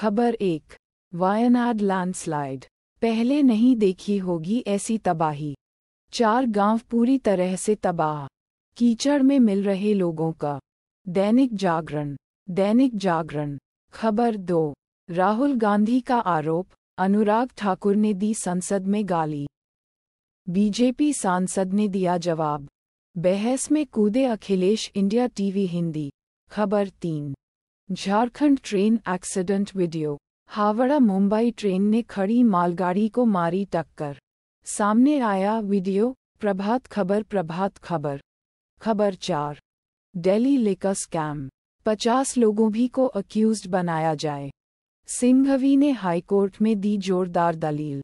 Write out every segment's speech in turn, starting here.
खबर एक वायनाड लैंडस्लाइड पहले नहीं देखी होगी ऐसी तबाही चार गांव पूरी तरह से तबाह कीचड़ में मिल रहे लोगों का दैनिक जागरण दैनिक जागरण खबर दो राहुल गांधी का आरोप अनुराग ठाकुर ने दी संसद में गाली बीजेपी सांसद ने दिया जवाब बहस में कूदे अखिलेश इंडिया टीवी हिंदी खबर तीन Jharkhand train accident video Howrah Mumbai train ने खड़ी मालगाड़ी को मारी टक्कर सामने आया वीडियो प्रभात खबर प्रभात खबर खबर चार डेली लेकर स्कैम पचास लोगों भी को अक्यूज बनाया जाए सिंघवी ने हाईकोर्ट में दी जोरदार दलील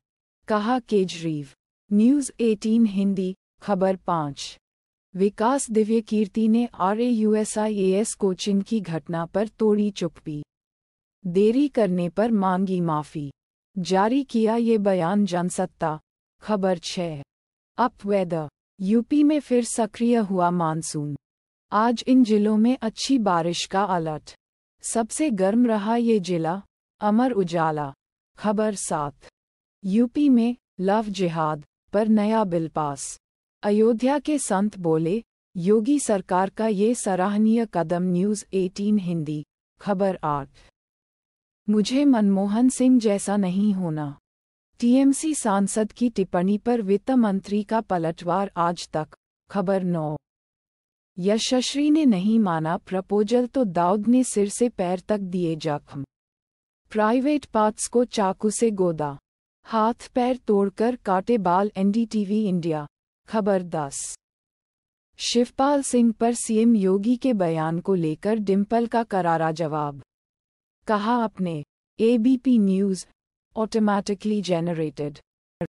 कहा केजरीव न्यूज़ 18 हिंदी खबर पाँच विकास दिव्य कीर्ति ने आर एस कोचिंग की घटना पर तोड़ी चुप्पी देरी करने पर मांगी माफी जारी किया ये बयान जनसत्ता खबर छः अप वेदर यूपी में फिर सक्रिय हुआ मानसून आज इन जिलों में अच्छी बारिश का अलर्ट सबसे गर्म रहा ये जिला अमर उजाला खबर सात यूपी में लव जिहाद पर नया बिल पास अयोध्या के संत बोले योगी सरकार का ये सराहनीय कदम न्यूज 18 हिंदी खबर आठ मुझे मनमोहन सिंह जैसा नहीं होना टीएमसी सांसद की टिप्पणी पर वित्त मंत्री का पलटवार आज तक खबर नौ यशश्री ने नहीं माना प्रपोजल तो दाऊद ने सिर से पैर तक दिए जख्म प्राइवेट पार्ट्स को चाकू से गोदा हाथ पैर तोड़कर काटे बाल एनडीटीवी इंडिया दस शिवपाल सिंह पर सीएम योगी के बयान को लेकर डिम्पल का करारा जवाब कहा अपने एबीपी न्यूज ऑटोमैटिकली जेनरेटेड